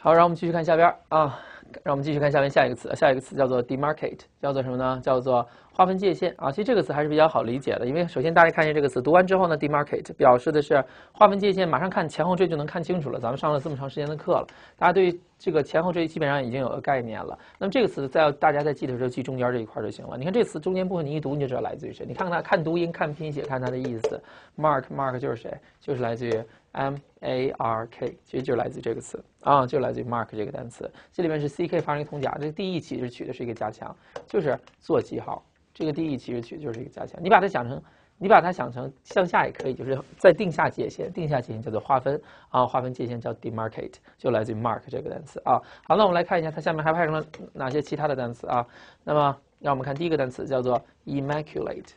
好，让我们继续看下边啊。让我们继续看下面下一个词，下一个词叫做 demarcate，叫做什么呢？叫做划分界限啊。其实这个词还是比较好理解的，因为首先大家看一下这个词，读完之后呢，demarcate 表示的是划分界限。马上看前后缀就能看清楚了。咱们上了这么长时间的课了，大家对于这个前后缀基本上已经有了概念了。那么这个词在大家在记的时候，记中间这一块就行了。你看这词中间部分，你一读你就知道来自于谁。你看看它，看读音，看拼写，看它的意思。mark mark 就是谁？就是来自于。M A R K，其实就来自这个词啊，就来自于 mark 这个单词。这里面是 C K 发生一个通假，这个 D E 其实取的是一个加强，就是做记号。这个 D E 其实取就是一个加强，你把它想成，你把它想成向下也可以，就是在定下界限，定下界限叫做划分啊，划分界限叫 demarcate，就来自于 mark 这个单词啊。好，那我们来看一下它下面还派生了哪些其他的单词啊。那么让我们看第一个单词叫做 immaculate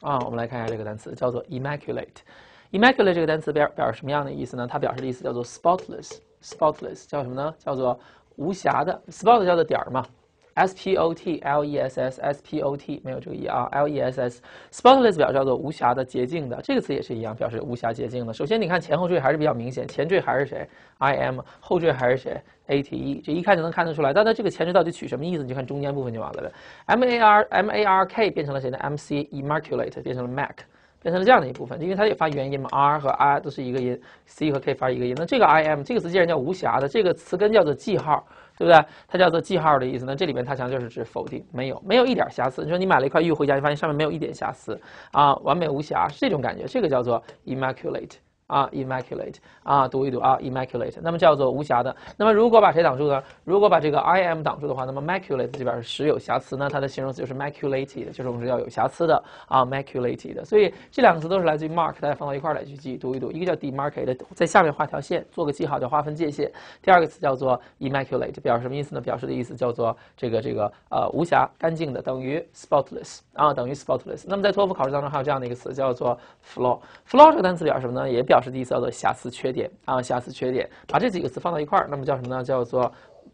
啊，我们来看一下这个单词叫做 immaculate。Immaculate 这个单词表表示什么样的意思呢？它表示的意思叫做 spotless，spotless 叫什么呢？叫做无瑕的。spot 叫做点儿嘛，s p o t l e s s，s p o t 没有这个 e 啊，l e s s。spotless 表示叫做无瑕的、洁净的。这个词也是一样，表示无瑕洁净的。首先你看前后缀还是比较明显，前缀还是谁，i m，后缀还是谁，a t e。这一看就能看得出来。但它这个前缀到底取什么意思？你就看中间部分就完了呗。m a r m a r k 变成了谁呢？m c immaculate 变成了 mac。变成了这样的一部分，因为它也发元音嘛，r 和 i 都是一个音，c 和 k 发一个音。那这个 im 这个词既然叫无瑕的，这个词根叫做记号，对不对？它叫做记号的意思。那这里边它强调就是指否定，没有，没有一点瑕疵。你说你买了一块玉回家，你发现上面没有一点瑕疵啊，完美无瑕是这种感觉。这个叫做 immaculate。啊，immaculate 啊，读一读啊，immaculate，那么叫做无瑕的。那么如果把谁挡住呢？如果把这个 I am 挡住的话，那么 maculate 这边是实有瑕疵那它的形容词就是 maculated，就是我们说叫有瑕疵的啊，maculated。所以这两个词都是来自于 mark，大家放到一块来去记，读一读。一个叫 demarcate，在下面画条线，做个记号叫划分界限。第二个词叫做 immaculate，表示什么意思呢？表示的意思叫做这个这个呃无瑕干净的，等于 spotless 啊，等于 spotless。那么在托福考试当中还有这样的一个词叫做 flaw，flaw 这个单词表示什么呢？也表表示意思叫做瑕疵、缺点啊，瑕疵、缺点，把这几个词放到一块儿，那么叫什么呢？叫做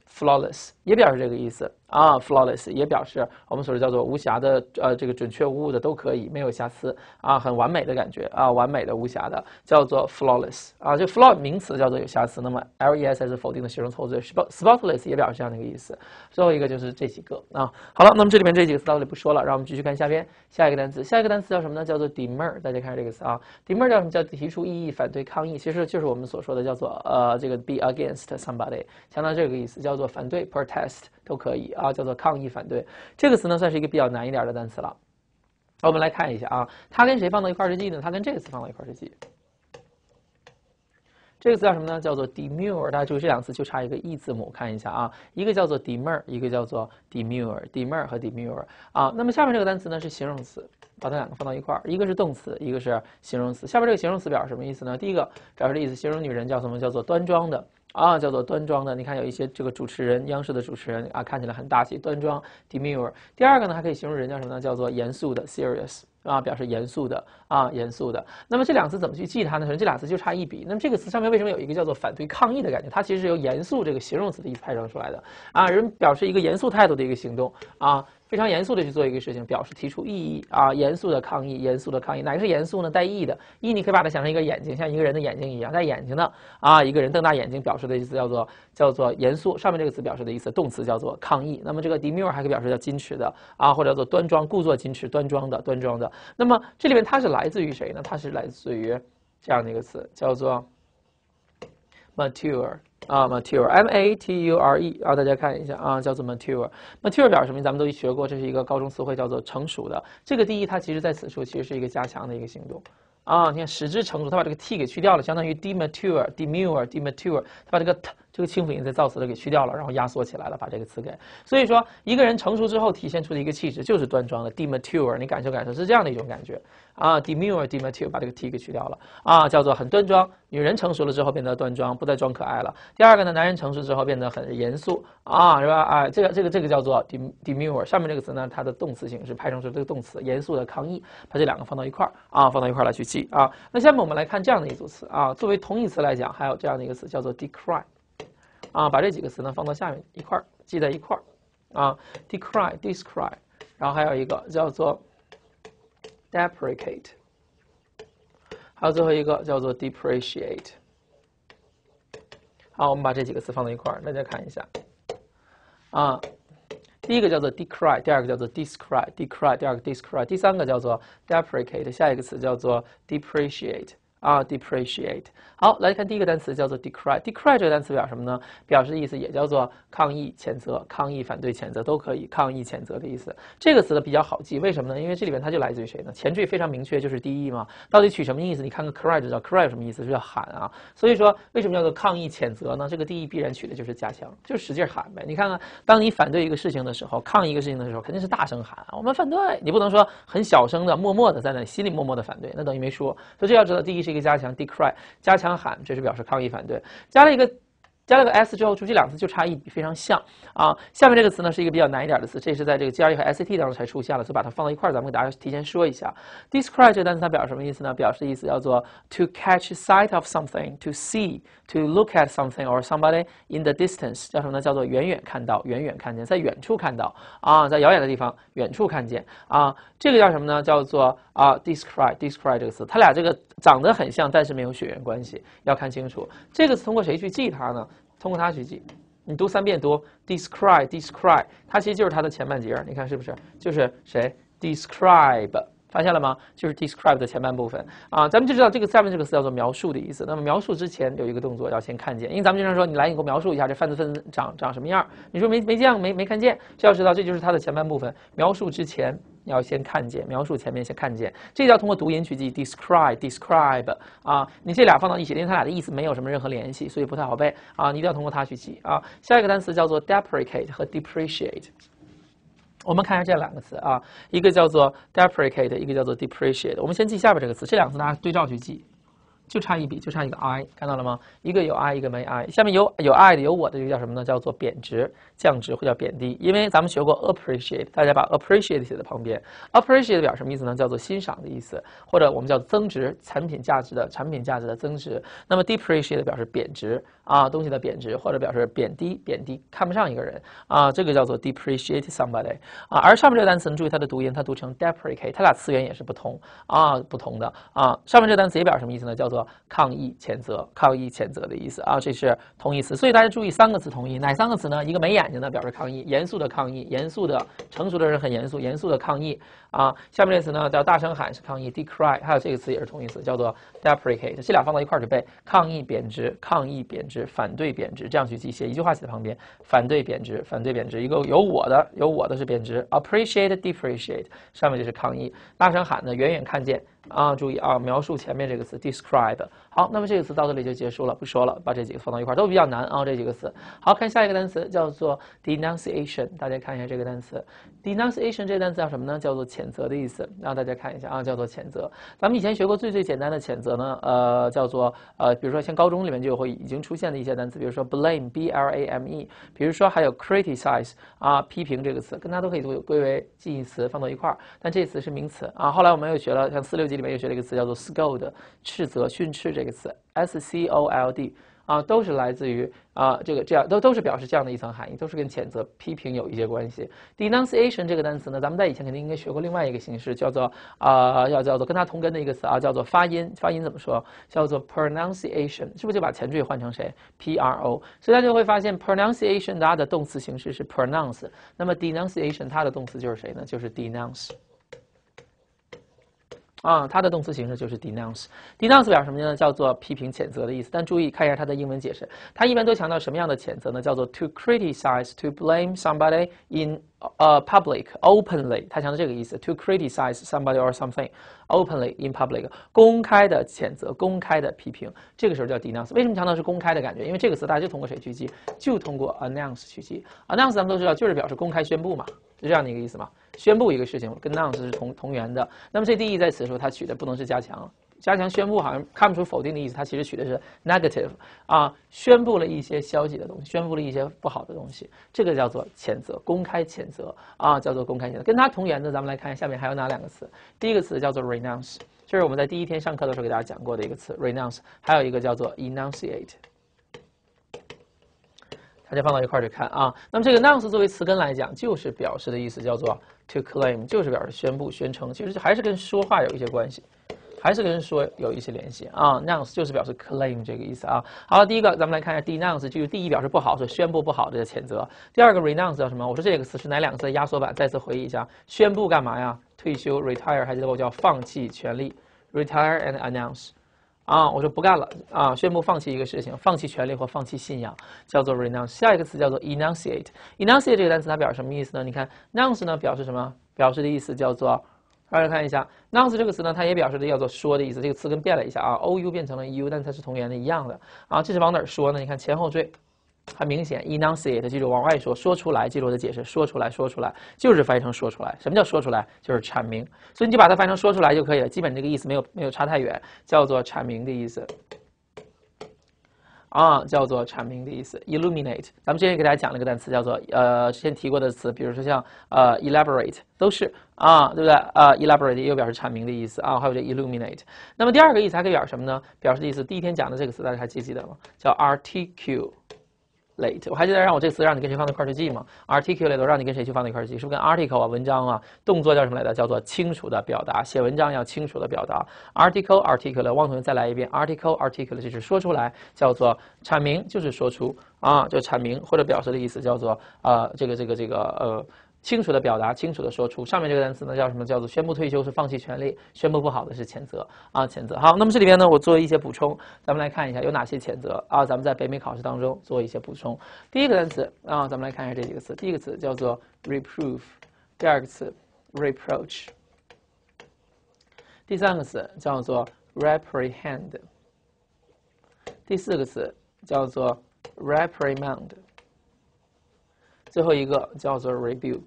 flawless，也表示这个意思。啊，flawless 也表示我们所说叫做无瑕的，呃，这个准确无误的都可以，没有瑕疵啊，很完美的感觉啊，完美的无瑕的叫做 flawless 啊。就 flaw 名词叫做有瑕疵，那么 less 否定的形容词后缀 t spotless，也表示这样的一个意思。最后一个就是这几个啊。好了，那么这里面这几个词到就不说了，让我们继续看下边下一个单词。下一个单词叫什么呢？叫做 demur。大家看这个词啊，demur 叫什么叫提出异议、反对、抗议，其实就是我们所说的叫做呃这个 be against somebody，相当这个意思，叫做反对 protest。都可以啊，叫做抗议反对这个词呢，算是一个比较难一点的单词了。我们来看一下啊，它跟谁放到一块儿去记呢？它跟这个词放到一块儿去记。这个词叫什么呢？叫做 demure。大家注意，这两个词就差一个 e 字母。看一下啊，一个叫做 demure，一个叫做 demure。demure 和 demure 啊。那么下面这个单词呢是形容词，把它两个放到一块儿，一个是动词，一个是形容词。下面这个形容词表什么意思呢？第一个表示的意思形容女人叫什么？叫做端庄的。啊，叫做端庄的，你看有一些这个主持人，央视的主持人啊，看起来很大气、端庄 d e m u r e 第二个呢，还可以形容人叫什么呢？叫做严肃的，serious。啊，表示严肃的啊，严肃的。那么这两词怎么去记它呢？首先这两词就差一笔。那么这个词上面为什么有一个叫做反对抗议的感觉？它其实是由严肃这个形容词的意思派生出来的啊。人表示一个严肃态度的一个行动啊，非常严肃的去做一个事情，表示提出异议啊，严肃的抗议，严肃的抗议。哪个是严肃呢？带 E 的 E，你可以把它想成一个眼睛，像一个人的眼睛一样，戴眼睛的啊，一个人瞪大眼睛表示的意思叫做叫做严肃。上面这个词表示的意思，动词叫做抗议。那么这个 demure 还可以表示叫矜持的啊，或者叫做端庄、故作矜持、端庄的、端庄的。那么这里面它是来自于谁呢？它是来自于这样的一个词，叫做 mature 啊 mature M A T U R E 啊大家看一下啊，叫做 mature mature 表示什么？咱们都学过，这是一个高中词汇，叫做成熟的。这个定义它其实在此处其实是一个加强的一个行动啊。你看，使之成熟，它把这个 t 给去掉了，相当于 demature demure demature，它把这个 t 这个轻辅音在造词的给去掉了，然后压缩起来了，把这个词给。所以说，一个人成熟之后体现出的一个气质就是端庄的。demure，a t 你感受感受，是这样的一种感觉啊。demure，demure，a t 把这个 t 给去掉了啊，叫做很端庄。女人成熟了之后变得端庄，不再装可爱了。第二个呢，男人成熟之后变得很严肃啊，是吧？啊，这个这个这个叫做 dem demure。下面这个词呢，它的动词形式派生出这个动词，严肃的抗议。把这两个放到一块儿啊，放到一块儿来去记啊。那下面我们来看这样的一组词啊，作为同义词来讲，还有这样的一个词叫做 decry。啊，把这几个词呢放到下面一块儿，记在一块儿啊。decry, d e s c r y 然后还有一个叫做 deprecate，还有最后一个叫做 depreciate。好，我们把这几个词放到一块儿，大家看一下啊。第一个叫做 decry，第二个叫做 d i s c r y d d e c r y 第二个 d e s c r y 第三个叫做 deprecate，下一个词叫做 depreciate。啊，depreciate。好，来看第一个单词，叫做 decry。decry 这个单词表什么呢？表示的意思也叫做抗议、谴责、抗议、反对、谴责都可以，抗议、谴责的意思。这个词呢比较好记，为什么呢？因为这里边它就来自于谁呢？前缀非常明确，就是 de- 嘛。到底取什么意思？你看看 cry，知道 cry 有什么意思？就叫喊啊。所以说，为什么叫做抗议、谴责呢？这个 de- 必然取的就是加强，就使劲喊呗。你看看，当你反对一个事情的时候，抗议一个事情的时候，肯定是大声喊我们反对，你不能说很小声的、默默的在那心里默默的反对，那等于没说。所以这要知道，de- 是。一个加强，decry，加强喊，这是表示抗议反对。加了一个，加了个 s 之后，就这两次就差一非常像啊。下面这个词呢，是一个比较难一点的词，这是在这个 GRE 和 SAT 当中才出现了，所以把它放到一块儿，咱们给大家提前说一下。d e s c r y 这个单词它表示什么意思呢？表示的意思叫做 to catch sight of something, to see, to look at something or somebody in the distance，叫什么呢？叫做远远看到，远远看见，在远处看到啊，在遥远的地方，远处看见啊。这个叫什么呢？叫做啊 d e s c r i b e d e s c r i b e 这个词，它俩这个。长得很像，但是没有血缘关系，要看清楚。这个是通过谁去记它呢？通过它去记。你读三遍，读 describe，describe，它其实就是它的前半截儿。你看是不是？就是谁？describe。发现了吗？就是 describe 的前半部分啊，咱们就知道这个下面这个词叫做描述的意思。那么描述之前有一个动作要先看见，因为咱们经常说你来，你给我描述一下这犯罪分子长长什么样。你说没没见，没没看见。这要知道，这就是它的前半部分。描述之前要先看见，描述前面先看见。这要通过读音去记，describe describe 啊，你这俩放到一起，因为它俩的意思没有什么任何联系，所以不太好背啊。你一定要通过它去记啊。下一个单词叫做 d e p r e c a t e 和 depreciate。我们看一下这两个词啊，一个叫做 d e p r e c a t e 一个叫做 depreciate。我们先记下边这个词，这两词大家对照去记。就差一笔，就差一个 i，看到了吗？一个有 i，一个没 i。下面有有 i 的，有我的，就叫什么呢？叫做贬值、降值，或叫贬低。因为咱们学过 appreciate，大家把 appreciate 写在旁边。appreciate 表什么意思呢？叫做欣赏的意思，或者我们叫增值，产品价值的产品价值的增值。那么 depreciate 表示贬值啊，东西的贬值，或者表示贬低，贬低看不上一个人啊，这个叫做 depreciate somebody 啊。而上面这个单词，注意它的读音，它读成 d e p r e c a t e 它俩词源也是不同啊，不同的啊。上面这个单词也表什么意思呢？叫做。抗议谴责，抗议谴责的意思啊，这是同义词。所以大家注意三个词同义，哪三个词呢？一个没眼睛的表示抗议，严肃的抗议，严肃的成熟的人很严肃，严肃的抗议。啊，下面这词呢叫大声喊是抗议，decry，还有这个词也是同义词，叫做 d e p r e c a t e 这俩放到一块儿去背，抗议贬值，抗议贬值，反对贬值，这样去记，写一句话写在旁边，反对贬值，反对贬值，一个有我的，有我的是贬值，appreciate，depreciate，上面就是抗议，大声喊呢，远远看见，啊，注意啊，描述前面这个词，describe。好，那么这个词到这里就结束了，不说了，把这几个放到一块儿都比较难啊这几个词。好看下一个单词叫做 denunciation，大家看一下这个单词，denunciation 这个单词叫什么呢？叫做谴责的意思。让大家看一下啊，叫做谴责。咱们以前学过最最简单的谴责呢，呃，叫做呃，比如说像高中里面就会已经出现的一些单词，比如说 blame，b l a m e，比如说还有 criticize 啊，批评这个词，跟它都可以归为近义词放到一块儿。但这词是名词啊。后来我们又学了，像四六级里面又学了一个词叫做 scold，斥责、训斥这。这个词，scold 啊，都是来自于啊，这个这样都都是表示这样的一层含义，都是跟谴责、批评有一些关系。denunciation 这个单词呢，咱们在以前肯定应该学过另外一个形式，叫做啊，要叫做跟它同根的一个词啊，叫做发音。发音怎么说？叫做 pronunciation，是不是就把前缀换成谁？p r o，所以大家就会发现 pronunciation 它的动词形式是 pronounce，那么 denunciation 它的动词就是谁呢？就是 denounce。啊，它的动词形式就是 denounce。denounce 表什么呢？叫做批评、谴责的意思。但注意看一下它的英文解释，它一般都强调什么样的谴责呢？叫做 to criticize, to blame somebody in a public, openly。它强调这个意思：to criticize somebody or something openly in public，公开的谴责，公开的批评。这个时候叫 denounce。为什么强调是公开的感觉？因为这个词大家就通过谁去记？就通过 announce 去记。announce 咱们都知道，就是表示公开宣布嘛，是这样的一个意思嘛。宣布一个事情，announce 是同同源的。那么这定义在此时候它取的不能是加强，加强宣布好像看不出否定的意思，它其实取的是 negative 啊，宣布了一些消极的东西，宣布了一些不好的东西，这个叫做谴责，公开谴责啊，叫做公开谴责。跟它同源的，咱们来看下面还有哪两个词。第一个词叫做 renounce，这是我们在第一天上课的时候给大家讲过的一个词 renounce，还有一个叫做 enunciate。大家放到一块儿去看啊。那么这个 n o u n c e 作为词根来讲，就是表示的意思叫做。To claim 就是表示宣布、宣称，其实还是跟说话有一些关系，还是跟说有一些联系啊。n o u n c e 就是表示 claim 这个意思啊。好了，第一个咱们来看一下，denounce 就是第一表示不好，是宣布不好的谴责。第二个 renounce 叫什么？我说这个词是哪两个字的压缩版？再次回忆一下，宣布干嘛呀？退休 retire，还记得我叫放弃权利，retire and announce。啊，我说不干了啊！宣布放弃一个事情，放弃权利或放弃信仰，叫做 renounce。下一个词叫做 enunciate。enunciate 这个单词它表示什么意思呢？你看 nounce 呢表示什么？表示的意思叫做，大家看一下，nounce 这个词呢，它也表示的叫做说的意思。这个词跟变了一下啊，o u 变成了 u，但它是同源的一样的啊。这是往哪儿说呢？你看前后缀。很明显，enunciate，记住往外说，说出来，记住我的解释，说出来，说出来，就是翻译成说出来。什么叫说出来？就是阐明。所以你就把它翻译成说出来就可以了，基本这个意思没有没有差太远，叫做阐明的意思。啊，叫做阐明的意思。Illuminate，咱们之前给大家讲了一个单词，叫做呃之前提过的词，比如说像呃 elaborate，都是啊，对不对啊？elaborate 又表示阐明的意思啊，还有这 illuminate。那么第二个意思还可以表示什么呢？表示的意思，第一天讲的这个词大家还记不记得吗？叫 rtq。late 我还记得让我这次让你跟谁放在一块儿去记吗 a r t i c u l a t e 让你跟谁去放在一块儿去记，是不跟 article 啊文章啊，动作叫什么来着？叫做清楚的表达，写文章要清楚的表达。article article u 汪同学再来一遍，article article u a t 就是说出来，叫做阐明，就是说出啊，就阐明或者表示的意思，叫做啊这个这个这个呃。清楚的表达，清楚的说出。上面这个单词呢叫什么？叫做宣布退休是放弃权利，宣布不好的是谴责啊，谴责。好，那么这里边呢，我做一些补充，咱们来看一下有哪些谴责啊。咱们在北美考试当中做一些补充。第一个单词啊，咱们来看一下这几个词。第一个词叫做 reprove，第二个词 reproach，第三个词叫做 reprehend，第四个词叫做 reprimand。最后一个叫做 rebuke。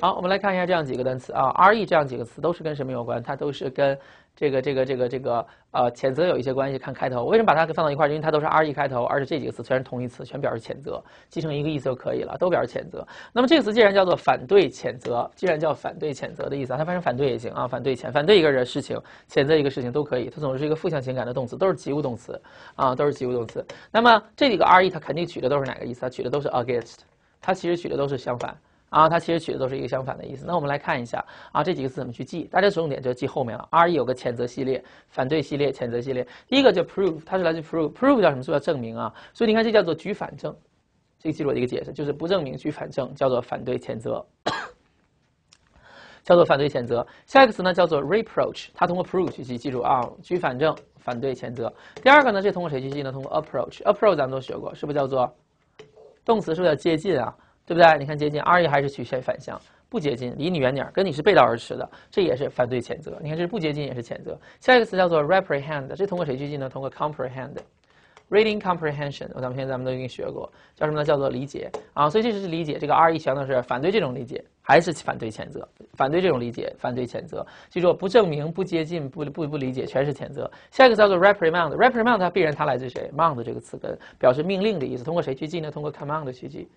好，我们来看一下这样几个单词啊，R E 这样几个词都是跟什么有关？它都是跟。这个这个这个这个呃，谴责有一些关系，看开头。我为什么把它给放到一块儿？因为它都是 re 开头，而且这几个词全是同义词，全表示谴责，记成一个意思就可以了，都表示谴责。那么这个词既然叫做反对谴责，既然叫反对谴责的意思，它翻成反对也行啊，反对谴反对一个人的事情，谴责一个事情都可以。它总是一个负向情感的动词，都是及物动词啊，都是及物动词。那么这几个 re 它肯定取的都是哪个意思它取的都是 against，它其实取的都是相反。啊，它其实取的都是一个相反的意思。那我们来看一下啊，这几个词怎么去记？大家重点就记后面了。R-E 有个谴责系列、反对系列、谴责系列。第一个叫 prove，它是来自 prove，prove 叫什么？是要证明啊。所以你看，这叫做举反证。这个记住我的一个解释，就是不证明举反证，叫做反对谴责，叫做反对谴责。下一个词呢叫做 reproach，它通过 prove 去记，记住啊，举反证，反对谴责。第二个呢这通过谁去记呢？通过 approach，approach 咱们都学过，是不是叫做动词？是不是叫接近啊？对不对？你看接近，r e 还是曲线反向，不接近，离你远点儿，跟你是背道而驰的，这也是反对谴责。你看这是不接近也是谴责。下一个词叫做 reprehend，这通过谁去记呢？通过 comprehend，reading comprehension，咱们现在咱们都已经学过，叫什么呢？叫做理解啊。所以这是理解，这个 r e 强调是反对这种理解，还是反对谴责？反对这种理解，反对谴责。记住，不证明，不接近，不不不理解，全是谴责。下一个叫做 reprimand，reprimand 它必然它来自谁？mand 这个词根表示命令的意思。通过谁去记呢？通过 command 去记。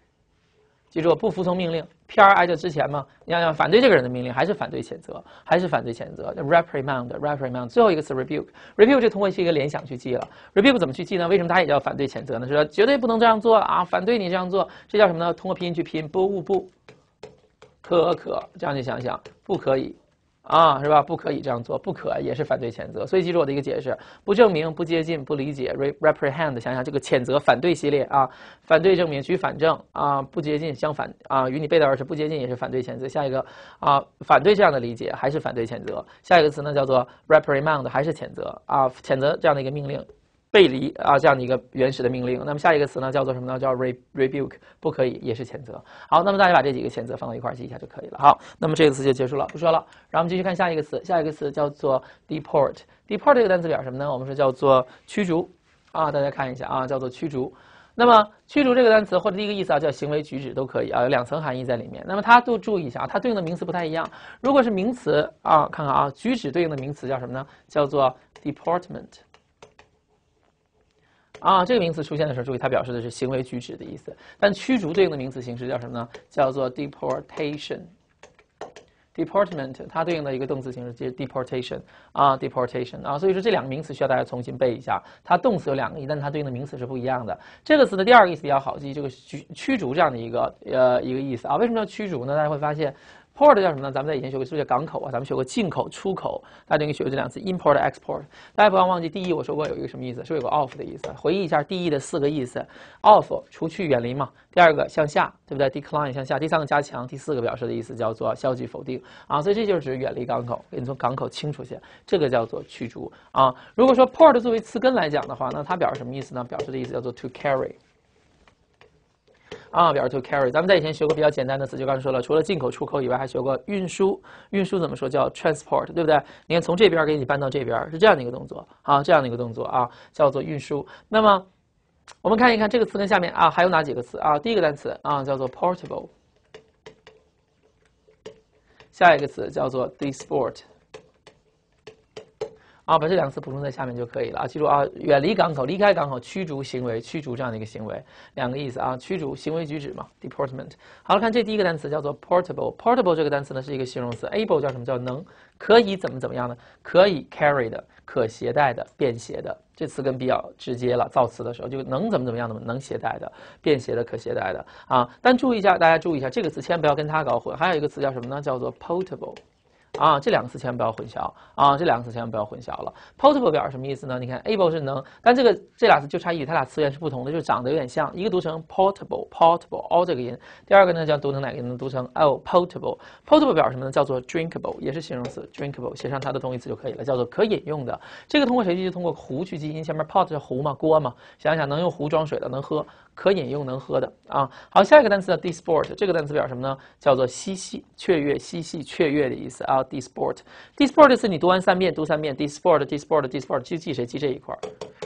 记住不服从命令，pr I 就之前嘛，你要反对这个人的命令，还是反对谴责，还是反对谴责？reprimand，reprimand，最后一个词 rebuke，rebuke 就通过是一个联想去记了，rebuke 怎么去记呢？为什么它也叫反对谴责呢？是说绝对不能这样做啊，反对你这样做，这叫什么呢？通过拼音去拼，不 u 不，可可，这样去想想，不可以。啊，是吧？不可以这样做，不可也是反对谴责。所以记住我的一个解释：不证明、不接近、不理解，re reprehend。想想这个谴责、反对系列啊，反对证明举反证啊，不接近相反啊，与你背道而驰，不接近也是反对谴责。下一个啊，反对这样的理解还是反对谴责。下一个词呢叫做 r e p r i m a n d 还是谴责啊？谴责这样的一个命令。背离啊，这样的一个原始的命令。那么下一个词呢，叫做什么呢？叫 re rebuke，不可以，也是谴责。好，那么大家把这几个谴责放到一块儿记一下就可以了。好，那么这个词就结束了，不说了。然后我们继续看下一个词，下一个词叫做 deport。deport 这个单词表什么呢？我们说叫做驱逐啊。大家看一下啊，叫做驱逐。那么驱逐这个单词或者第一个意思啊，叫行为举止都可以啊，有两层含义在里面。那么它都注意一下啊，它对应的名词不太一样。如果是名词啊，看看啊，举止对应的名词叫什么呢？叫做 deportment。啊，这个名词出现的时候，注意它表示的是行为举止的意思。但驱逐对应的名词形式叫什么呢？叫做 deportation，deportment。它对应的一个动词形式就是 deportation。啊，deportation。啊，所以说这两个名词需要大家重新背一下。它动词有两个，但旦它对应的名词是不一样的。这个词的第二个意思比较好记，这个驱驱逐这样的一个呃一个意思啊。为什么要驱逐呢？大家会发现。port 叫什么呢？咱们在以前学过，是不是叫港口啊？咱们学过进口、出口，大家应该学过这两次 import export。大家不要忘记，第一我说过有一个什么意思，是不是有个 off 的意思。回忆一下，第一的四个意思，off 除去、远离嘛。第二个向下，对不对？decline 向下。第三个加强，第四个表示的意思叫做消极否定啊。所以这就是指远离港口，给你从港口清除去，这个叫做驱逐啊。如果说 port 作为词根来讲的话，那它表示什么意思呢？表示的意思叫做 to carry。啊，表示 to carry。咱们在以前学过比较简单的词，就刚才说了，除了进口、出口以外，还学过运输。运输怎么说？叫 transport，对不对？你看，从这边给你搬到这边，是这样的一个动作啊，这样的一个动作啊，叫做运输。那么，我们看一看这个词根下面啊，还有哪几个词啊？第一个单词啊，叫做 portable。下一个词叫做 disport。啊，把这两个词补充在下面就可以了啊！记住啊，远离港口，离开港口，驱逐行为，驱逐这样的一个行为，两个意思啊，驱逐行为举止嘛，deportment。好了，看这第一个单词叫做 portable，portable 这个单词呢是一个形容词，able 叫什么叫能，可以怎么怎么样呢？可以 carry 的，可携带的，便携的。这词根比较直接了，造词的时候就能怎么怎么样，的，能携带的，便携的，可携带的啊。但注意一下，大家注意一下，这个词千万不要跟它搞混。还有一个词叫什么呢？叫做 portable。啊，这两个词千万不要混淆啊，这两个词千万不要混淆了。Portable 表什么意思呢？你看 able 是能，但这个这俩词就差一语，它俩词源是不同的，就长得有点像，一个读成 portable，portable all 这个音，第二个呢叫读成哪个音？呢？读成 o portable。Portable 表什么呢？叫做 drinkable，也是形容词，drinkable 写上它的同义词就可以了，叫做可饮用的。这个通过谁记？通过壶去记，因为前面 p o t 是壶嘛，锅嘛，想想能用壶装水的，能喝。可饮用、能喝的啊。好，下一个单词叫 disport，这个单词表示什么呢？叫做嬉戏、雀跃、嬉戏、雀跃的意思啊。disport，disport，这是你读完三遍，读三遍。disport，disport，disport，记记谁？记这一块儿。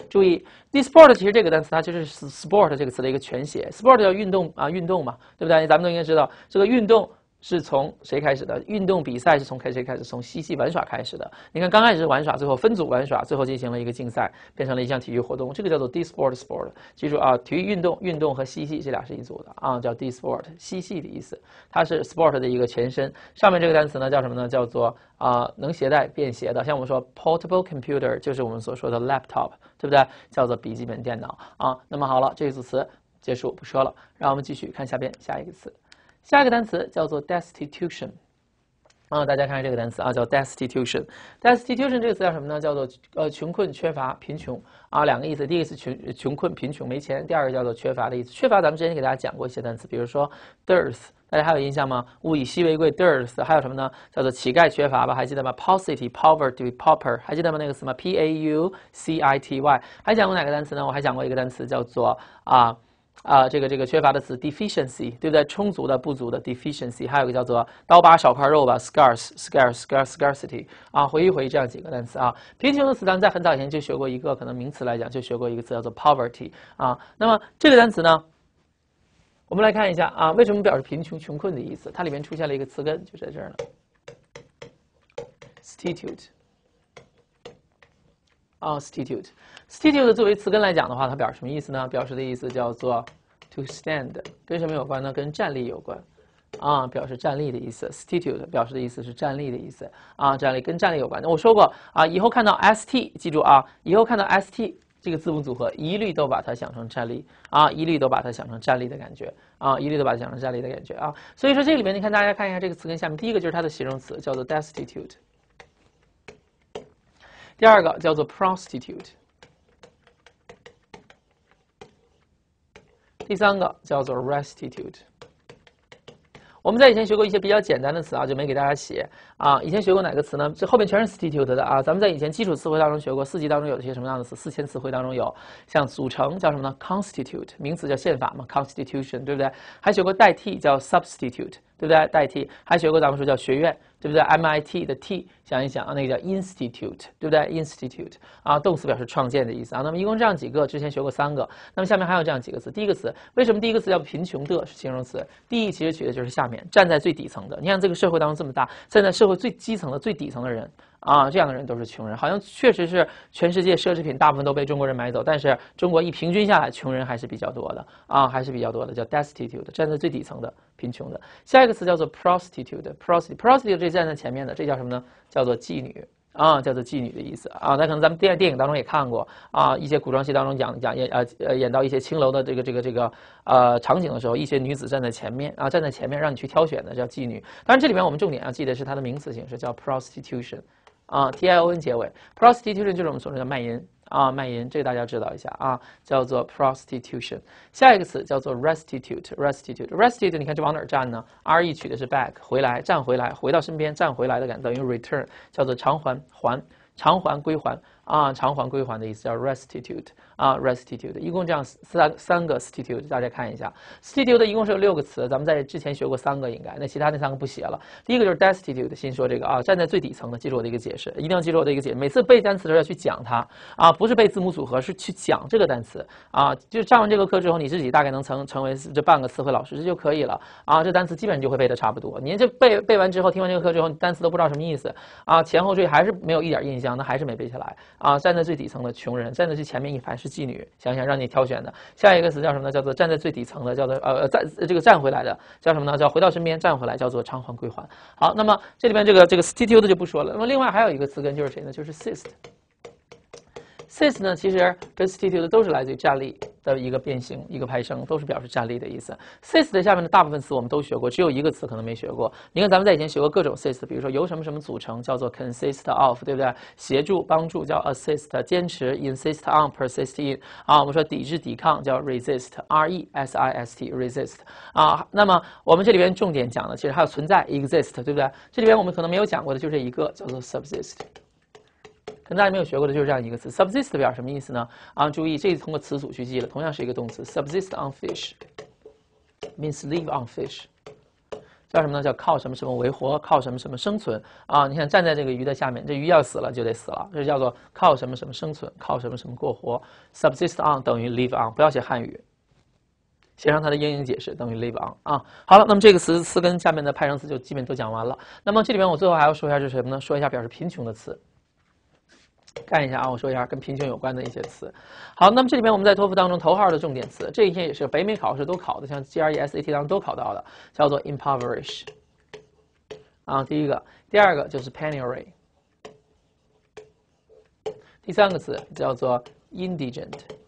注意，disport 其实这个单词它就是 sport 这个词的一个全写。sport 叫运动啊，运动嘛，对不对？咱们都应该知道这个运动。是从谁开始的？运动比赛是从开谁开始？从嬉戏玩耍开始的。你看，刚开始是玩耍，最后分组玩耍，最后进行了一个竞赛，变成了一项体育活动。这个叫做 disport sport。记住啊，体育运动、运动和嬉戏这俩是一组的啊，叫 disport，嬉戏的意思。它是 sport 的一个前身。上面这个单词呢，叫什么呢？叫做啊，能携带便携的，像我们说 portable computer 就是我们所说的 laptop，对不对？叫做笔记本电脑啊。那么好了，这一组词结束不说了，让我们继续看下边下一个词。下一个单词叫做 destitution，啊，大家看看这个单词啊，叫 destitution。destitution 这个词叫什么呢？叫做呃穷困、缺乏、贫穷啊，两个意思。第一个是穷穷困、贫穷、没钱；第二个叫做缺乏的意思。缺乏，咱们之前给大家讲过一些单词，比如说 dearth，大家还有印象吗？物以稀为贵，dearth。还有什么呢？叫做乞丐缺乏吧？还记得吗？paucity，poverty，pauper，还记得吗？那个词吗 p a u c i t y，还讲过哪个单词呢？我还讲过一个单词叫做啊。啊，这个这个缺乏的词 deficiency，对不对？充足的、不足的 deficiency，还有个叫做刀疤少块肉吧 s c a r c e s c a r c e s c a r s c a r c i t y 啊，回忆回忆这样几个单词啊。贫穷的词，咱们在很早以前就学过一个，可能名词来讲就学过一个词叫做 poverty。啊，那么这个单词呢，我们来看一下啊，为什么表示贫穷、穷困的意思？它里面出现了一个词根，就在这儿了，stitute。啊，stitute，stitute 作为词根来讲的话，它表示什么意思呢？表示的意思叫做 to stand，跟什么有关呢？跟站立有关。啊，表示站立的意思。stitute 表示的意思是站立的意思。啊，站立跟站立有关。我说过啊，以后看到 st，记住啊，以后看到 st 这个字母组合，一律都把它想成站立。啊，一律都把它想成站立的感觉。啊，一律都把它想成站立的感觉。啊，所以说这里面你看，大家看一下这个词根下面，第一个就是它的形容词，叫做 destitute。第二个叫做 prostitute，第三个叫做 restitute。我们在以前学过一些比较简单的词啊，就没给大家写啊。以前学过哪个词呢？这后面全是 stitute 的啊。咱们在以前基础词汇当中学过，四级当中有一些什么样的词？四千词汇当中有，像组成叫什么呢？constitute，名词叫宪法嘛，constitution，对不对？还学过代替叫 substitute。对不对？代替还学过，咱们说叫学院，对不对？M I T 的 T，想一想啊，那个叫 institute，对不对？Institute 啊，动词表示创建的意思啊。那么一共这样几个，之前学过三个。那么下面还有这样几个词，第一个词为什么第一个词叫贫穷的？是形容词，第一其实取的就是下面站在最底层的。你看这个社会当中这么大，站在社会最基层的、最底层的人。啊，这样的人都是穷人，好像确实是全世界奢侈品大部分都被中国人买走，但是中国一平均下来，穷人还是比较多的啊，还是比较多的，叫 destitute，站在最底层的，贫穷的。下一个词叫做 prostitute，prost，prostitute，这站在前面的，这叫什么呢？叫做妓女啊，叫做妓女的意思啊。那可能咱们电电影当中也看过啊，一些古装戏当中讲讲演呃呃演到一些青楼的这个这个这个呃场景的时候，一些女子站在前面啊，站在前面让你去挑选的，叫妓女。当然，这里面我们重点要记得是它的名词形式，叫 prostitution。啊，tion 结尾，prostitution 就是我们所说的卖淫啊，卖淫，这个大家知道一下啊，叫做 prostitution。下一个词叫做 r e s t i t u t e r e s t i t u t e r e s t i t t u e 你看这往哪儿站呢？r e 取的是 back，回来，站回来，回到身边，站回来的感觉，于 return 叫做偿还，还，偿还，归还。啊，偿还归还的意思叫 restitute 啊，restitute，一共这样三三个 stitute，大家看一下，stitute 一共是有六个词，咱们在之前学过三个应该，那其他那三个不写了。第一个就是 destitute，先说这个啊，站在最底层的，记住我的一个解释，一定要记住我的一个解释。每次背单词的时候要去讲它啊，不是背字母组合，是去讲这个单词啊。就上完这个课之后，你自己大概能成成为这半个词汇老师这就可以了啊。这单词基本上就会背的差不多。你这背背完之后，听完这个课之后，单词都不知道什么意思啊，前后缀还是没有一点印象，那还是没背下来。啊，站在最底层的穷人，站在最前面一排是妓女，想想让你挑选的下一个词叫什么呢？叫做站在最底层的，叫做呃呃站这个站回来的叫什么呢？叫回到身边站回来，叫做偿还归还。好，那么这里边这个这个 stitute 就不说了。那么另外还有一个词根就是谁呢？就是 sist。sist 呢，其实跟 stitute 都是来自于站立。的一个变形，一个派生，都是表示站立的意思。sist 下面的大部分词我们都学过，只有一个词可能没学过。你看，咱们在以前学过各种 sist，比如说由什么什么组成，叫做 consist of，对不对？协助、帮助叫 assist，坚持 insist on，persist in 啊。我们说抵制、抵抗叫 resist，R E S I S T，resist 啊。那么我们这里边重点讲的，其实还有存在 exist，对不对？这里边我们可能没有讲过的就这一个，叫做 subsist。大家没有学过的就是这样一个词，subsist 表什么意思呢？啊，注意这是通过词组去记了，同样是一个动词。subsist on fish means live on fish，叫什么呢？叫靠什么什么为活，靠什么什么生存啊？你看站在这个鱼的下面，这鱼要死了就得死了，这叫做靠什么什么生存，靠什么什么过活。subsist on 等于 live on，不要写汉语，写上它的英英解释等于 live on 啊。好了，那么这个词词根下面的派生词就基本都讲完了。那么这里面我最后还要说一下是什么呢？说一下表示贫穷的词。看一下啊，我说一下跟贫穷有关的一些词。好，那么这里面我们在托福当中头号的重点词，这一些也是北美考试都考的，像 GRE、SAT 当中都考到的，叫做 impoverish。啊，第一个，第二个就是 penury。第三个词叫做 indigent。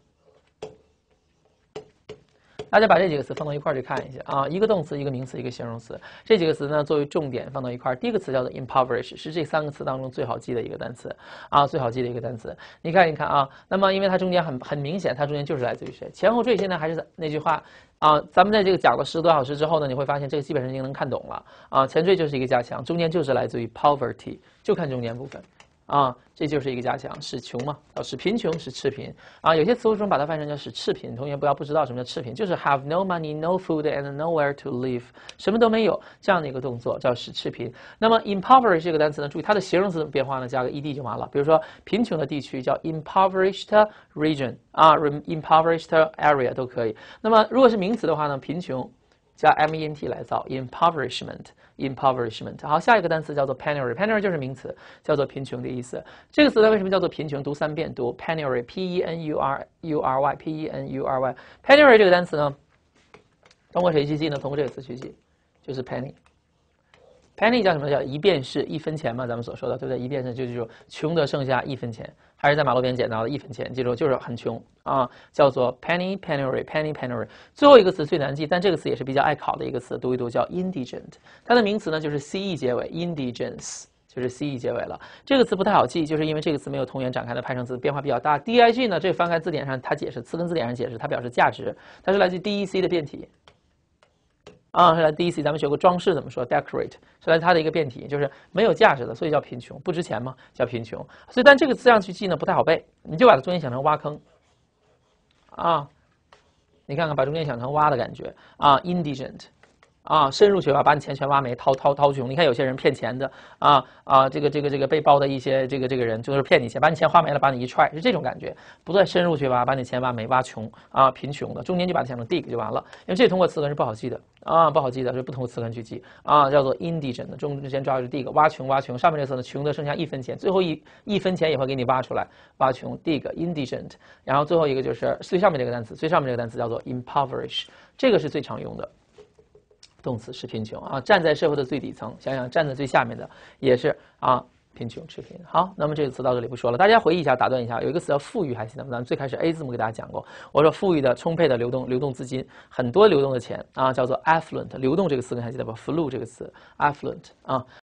大家把这几个词放到一块儿去看一下啊，一个动词，一个名词，一个形容词，这几个词呢作为重点放到一块儿。第一个词叫做 impoverish，是这三个词当中最好记的一个单词啊，最好记的一个单词。你看一看啊，那么因为它中间很很明显，它中间就是来自于谁？前后缀现在还是那句话啊，咱们在这个讲了十多小时之后呢，你会发现这个基本上已经能看懂了啊。前缀就是一个加强，中间就是来自于 poverty，就看中间部分。啊，这就是一个加强使穷嘛，啊，使贫穷，使赤贫啊。有些词书中把它翻译成叫使赤贫，同学不要不知道什么叫赤贫，就是 have no money, no food, and nowhere to live，什么都没有这样的一个动作叫使赤贫。那么，impoverish 这个单词呢，注意它的形容词变化呢，加个 e d 就完了。比如说贫穷的地区叫 impoverished region，啊，impoverished area 都可以。那么如果是名词的话呢，贫穷加 m e n t 来造 impoverishment。Impoverishment。好，下一个单词叫做 p e n u r y p e n u r y 就是名词，叫做贫穷的意思。这个词它为什么叫做贫穷？读三遍，读 p e n u r y p e n u r u r y p e n u r y p e n u r y 这个单词呢，通过谁去记呢？通过这个词去记，就是 penny。Penny 叫什么？叫一便士，一分钱嘛，咱们所说的对不对？一便士就就说穷得剩下一分钱，还是在马路边捡到的一分钱，记住就是很穷啊，叫做 penny penury，penny penury。最后一个词最难记，但这个词也是比较爱考的一个词，读一读叫 indigent。它的名词呢就是 ce 结尾，indigence 就是 ce 结尾了。这个词不太好记，就是因为这个词没有同源展开的派生词，变化比较大。dig 呢，这翻开字典上它解释，词根字典上解释，它表示价值，它是来自 dec 的变体。啊，是来第一次咱们学过装饰怎么说？decorate，是来它的一个变体，就是没有价值的，所以叫贫穷，不值钱嘛，叫贫穷。所以但这个字上去记呢不太好背，你就把它中间想成挖坑。啊，你看看把中间想成挖的感觉啊，indigent。啊，深入去挖，把你钱全挖没，掏掏掏穷。你看有些人骗钱的，啊啊，这个这个这个被包的一些这个这个人，就是骗你钱，把你钱花没了，把你一踹，是这种感觉。不再深入去挖，把你钱挖没，挖穷啊，贫穷的。中间就把它想成 dig 就完了，因为这通过词根是不好记的啊，不好记的是不通过词根去记啊，叫做 indigent。中间之间抓住 dig，挖穷挖穷。上面这词呢，穷的剩下一分钱，最后一一分钱也会给你挖出来，挖穷 dig indigent。然后最后一个就是最上面这个单词，最上面这个单词叫做 impoverish，这个是最常用的。动词是贫穷啊，站在社会的最底层，想想站在最下面的也是啊贫穷赤贫。好，那么这个词到这里不说了，大家回忆一下，打断一下，有一个词叫富裕还记得吗？咱们最开始 A 字母给大家讲过，我说富裕的、充沛的流动流动资金，很多流动的钱啊，叫做 affluent，流动这个词你还记得不？flow 这个词，affluent 啊。